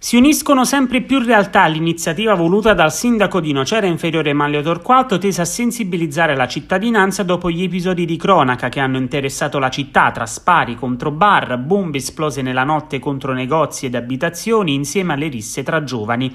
Si uniscono sempre più realtà all'iniziativa voluta dal sindaco di Nocera Inferiore Manlio Torquato tesa a sensibilizzare la cittadinanza dopo gli episodi di cronaca che hanno interessato la città tra spari contro bar, bombe esplose nella notte contro negozi ed abitazioni insieme alle risse tra giovani.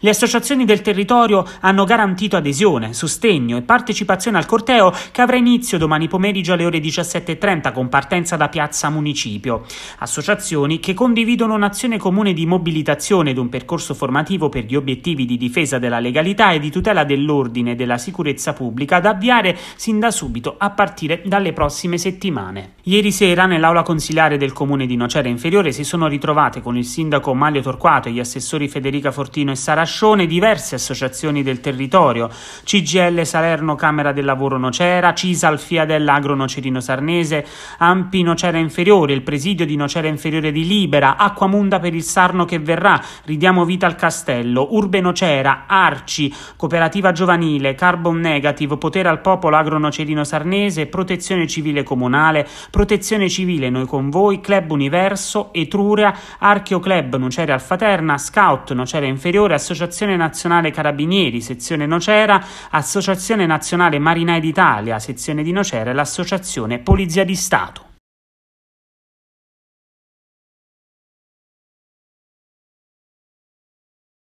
Le associazioni del territorio hanno garantito adesione, sostegno e partecipazione al corteo che avrà inizio domani pomeriggio alle ore 17.30 con partenza da Piazza Municipio. Associazioni che condividono un'azione comune di mobilitazione realizzazione di un percorso formativo per gli obiettivi di difesa della legalità e di tutela dell'ordine e della sicurezza pubblica da avviare sin da subito a partire dalle prossime settimane. Ieri sera nell'aula consiliare del comune di Nocera Inferiore si sono ritrovate con il sindaco Mario Torquato e gli assessori Federica Fortino e Sarascione diverse associazioni del territorio, CGL Salerno Camera del Lavoro Nocera, CISAL Fiadella Agro Nocerino Sarnese, Ampi Nocera Inferiore, il presidio di Nocera Inferiore di Libera, Acquamunda per il Sarno che verrà Città, Ridiamo Vita al Castello, Urbe Nocera, Arci, Cooperativa Giovanile, Carbon Negative, Potere al Popolo Agro Agronocerino Sarnese, Protezione Civile Comunale, Protezione Civile Noi con Voi, Club Universo, Etruria, Archeo Club Nocera Alfaterna, Scout Nocera Inferiore, Associazione Nazionale Carabinieri, Sezione Nocera, Associazione Nazionale Marinai d'Italia, Sezione di Nocera e l'Associazione Polizia di Stato.